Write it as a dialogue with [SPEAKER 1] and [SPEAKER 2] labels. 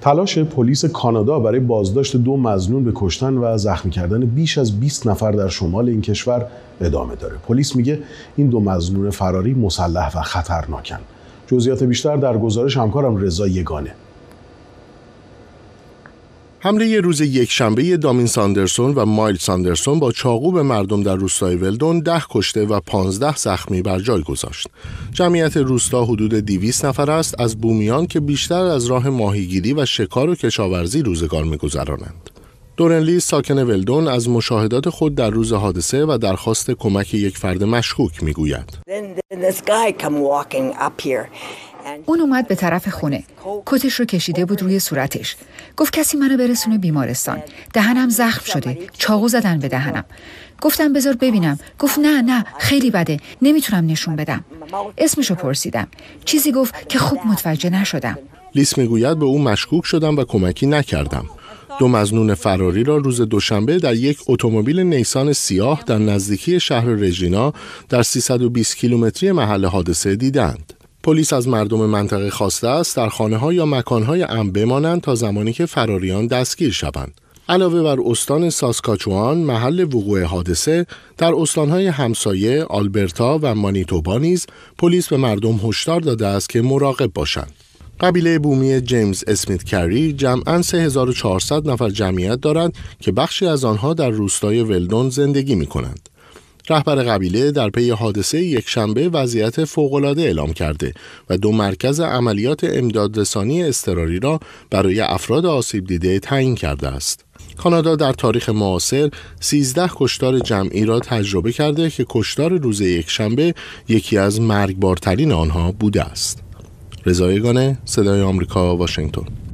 [SPEAKER 1] تلاش پلیس کانادا برای بازداشت دو مزنون به کشتن و زخمی کردن بیش از 20 نفر در شمال این کشور ادامه داره. پلیس میگه این دو مزنون فراری مسلح و خطرناکن. جزئیات بیشتر در گزارش همکارم رضا یگانه. حمله روز
[SPEAKER 2] یک شنبه دامین ساندرسون و مایل ساندرسون با چاقو به مردم در روستای ولدون ده کشته و پانزده زخمی بر جای گذاشت. جمعیت روستا حدود دیویس نفر است از بومیان که بیشتر از راه ماهیگیری و شکار و کشاورزی روزگار میگذرانند دورنلی ساکن ولدون از مشاهدات خود در روز حادثه و درخواست کمک یک فرد مشکوک میگوید.
[SPEAKER 3] اون اومد به طرف خونه کتش رو کشیده بود روی صورتش گفت کسی منو برسونه بیمارستان دهنم زخم شده چاقو زدن به دهنم گفتم بذار ببینم گفت نه نه خیلی بده نمیتونم نشون بدم اسمشو پرسیدم چیزی گفت که خوب متوجه نشدم
[SPEAKER 2] لیس میگوید به او مشکوک شدم و کمکی نکردم دو مزنون فراری را روز دوشنبه در یک اتومبیل نیسان سیاه در نزدیکی شهر رژینا در 320 کیلومتری محل حادثه دیدند. پلیس از مردم منطقه خواسته است در خانه ها یا مکان های ام بمانند تا زمانی که فراریان دستگیر شوند. علاوه بر استان ساسکاچوان محل وقوع حادثه در استانهای همسایه آلبرتا و مانیتوبا نیز پلیس به مردم هشدار داده است که مراقب باشند قبیله بومی جیمز اسمیت کری جمعا 3400 نفر جمعیت دارند که بخشی از آنها در روستای ولدون زندگی می کنند. رهبر قبیله در پی حادثه شنبه وضعیت فوقالعاده اعلام کرده و دو مرکز عملیات امدادرسانی اضطراری را برای افراد آسیب دیده تعیین کرده است. کانادا در تاریخ معاصر 13 کشتار جمعی را تجربه کرده که کشتار روز یکشنبه یکی از مرگبارترین آنها بوده است. رضایگانه صدای آمریکا واشنگتن